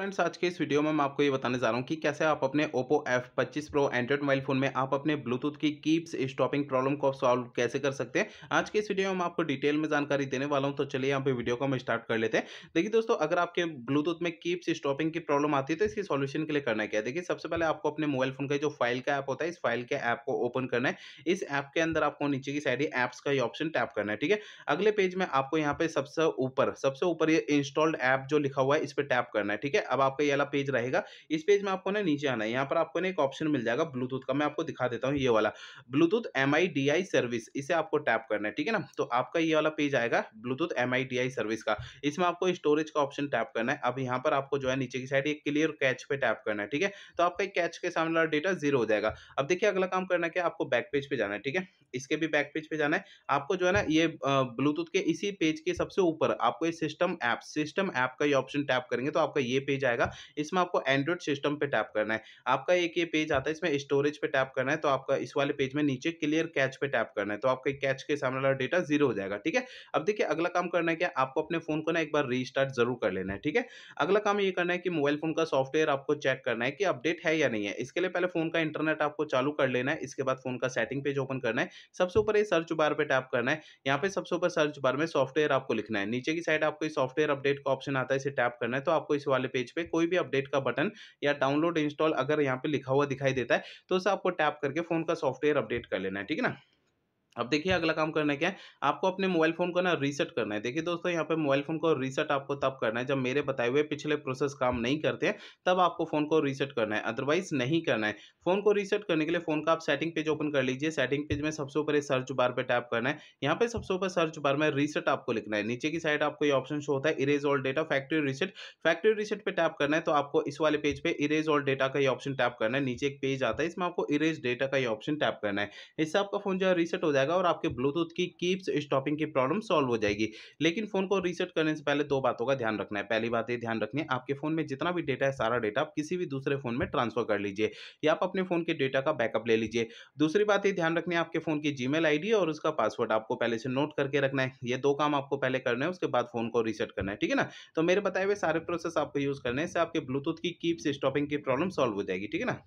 friends आज के इस वीडियो में मैं आपको ये बताने जा रहा हूँ कि कैसे आप अपने ओप्पो एफ पच्चीस प्रो एंड्रॉइड मोबाइल फ़ोन में आप अपने ब्लूटूथ की कीप्स स्टॉपिंग प्रॉब्लम को सॉल्व कैसे कर सकते हैं आज के इस वीडियो में मैं आपको डिटेल में जानकारी देने वाला हूँ तो चलिए यहाँ पे वीडियो को हम स्टार्ट कर लेते हैं देखिए दोस्तों अगर आपके ब्लूटूथ में कीप्स स्टॉपिंग की प्रॉब्लम आती है तो इसकी सोल्यूशन के लिए करना क्या है देखिए सबसे पहले आपको अपने मोबाइल फ़ोन का जो फाइल का ऐप होता है इस फाइल के ऐप को ओपन करना है इस ऐप के अंदर आपको नीचे की साइड ऐप्स का ही ऑप्शन टैप करना है ठीक है अगले पेज में आपको यहाँ पे सबसे ऊपर सबसे ऊपर ये इंस्टॉल्ड ऐप जो लिखा हुआ है इस पर टैप करना है ठीक है अब आपका ये वाला पेज रहेगा इस पेज में आपको ना नीचे आना है यहाँ पर आपको ना एक ऑप्शन मिल जाएगा ब्लूटूथ का मैं आपको दिखा देता हूँ ये वाला ब्लूटूथ एम सर्विस इसे आपको टैप करना है ठीक है ना तो आपका ये वाला पेज आएगा ब्लूटूथ एम सर्विस का इसमें आपको स्टोरेज का ऑप्शन टैप करना है अब यहाँ पर आपको जो है नीचे की साइड एक क्लियर कैच पर टैप करना है ठीक है तो आपका एक कैच के सामने वाला डेटा जीरो हो जाएगा अब देखिए अगला काम करना क्या आपको बैक पेज पर जाना है ठीक है इसके भी बैक पेज पे जाना है आपको जो है ना ये ब्लूटूथ के इसी पेज के सबसे ऊपर आपको ये सिस्टम ऐप सिस्टम ऐप का ये ऑप्शन टैप करेंगे तो आपका ये पेज पेज आएगा इसमें आपको एंड्रॉइड सिस्टम पे टैप करना है आपका एक ये पेज आता है इसमें स्टोरेज पे टैप करना है तो आपका इस वाले पेज में नीचे क्लियर कैच पे टैप करना है तो आपका कैच के सामने वाला डेटा जीरो हो जाएगा ठीक है अब देखिए अगला काम करना है क्या आपको अपने फोन को ना एक बार रिस्टार्ट जरूर कर लेना है ठीक है अगला काम ये करना है कि मोबाइल फोन का सॉफ्टवेयर आपको चेक करना है कि अपडेट है या नहीं है इसके लिए पहले फोन का इंटरनेट आपको चालू कर लेना है इसके बाद फोन का सेटिंग पेज ओपन करना है सबसे ऊपर ये सर्च बार पे टैप करना है यहाँ पे सबसे ऊपर सर्च बार में सॉफ्टवेयर आपको लिखना है नीचे की साइड आपको सॉफ्टवेयर अपडेट का ऑप्शन आता है इसे टैप करना है तो आपको इस वाले पेज पे कोई भी अपडेट का बटन या डाउनलोड इंस्टॉल अगर यहाँ पे लिखा हुआ दिखाई देता है तो उसे आपको टैप करके फ़ोन का सॉफ्टवेयर अपडेट कर लेना है ठीक है ना अब देखिए अगला काम करना क्या है आपको अपने मोबाइल फ़ोन को ना रीसेट करना है देखिए दोस्तों यहाँ पे मोबाइल फ़ोन को रीसेट आपको तब करना है जब मेरे बताए हुए पिछले प्रोसेस काम नहीं करते हैं तब आपको फ़ोन को रीसेट करना है अदरवाइज नहीं करना है फ़ोन को रीसेट करने के लिए फ़ोन का आप सेटिंग पेज ओपन कर लीजिए सेटिंग पेज में सबसे ऊपर सर्च बार पर टैप करना है यहाँ पे सबसे ऊपर सर्च बार में रीसेट आपको लिखना है नीचे की साइड आपको ये ऑप्शन शो होता है erase all data factory reset factory reset पर टैप करना है तो आपको इस वाले पेज पर इरेज ऑल डेटा का ये ऑप्शन टैप करना है नीचे एक पेज आता है इसमें आपको इरेज डेटा का ये ऑप्शन टैप करना है इससे आपका फ़ोन जो है रीसेट हो जाए जाएगा और आपके ब्लूटूथ की कीप्स स्टॉपिंग की प्रॉब्लम सॉल्व हो जाएगी लेकिन फ़ोन को रीसेट करने से पहले दो बातों का ध्यान रखना है पहली बात ये ध्यान रखनी है आपके फ़ोन में जितना भी डेटा है सारा डेटा आप किसी भी दूसरे फ़ोन में ट्रांसफर कर लीजिए या आप अपने फ़ोन के डेटा का बैकअप ले लीजिए दूसरी बात ये ध्यान रखनी है आपके फ़ोन की जी मेल और उसका पासवर्ड आपको पहले से नोट करके रखना है ये दो काम आपको पहले करना है उसके बाद फ़ोन को रीसेट करना है ठीक है ना तो मेरे बताए हुए सारे प्रोसेस आपको यूज़ करने से आपके ब्लूटूथ की कीप्स स्टॉपिंग की प्रॉब्लम सॉल्व हो जाएगी ठीक है ना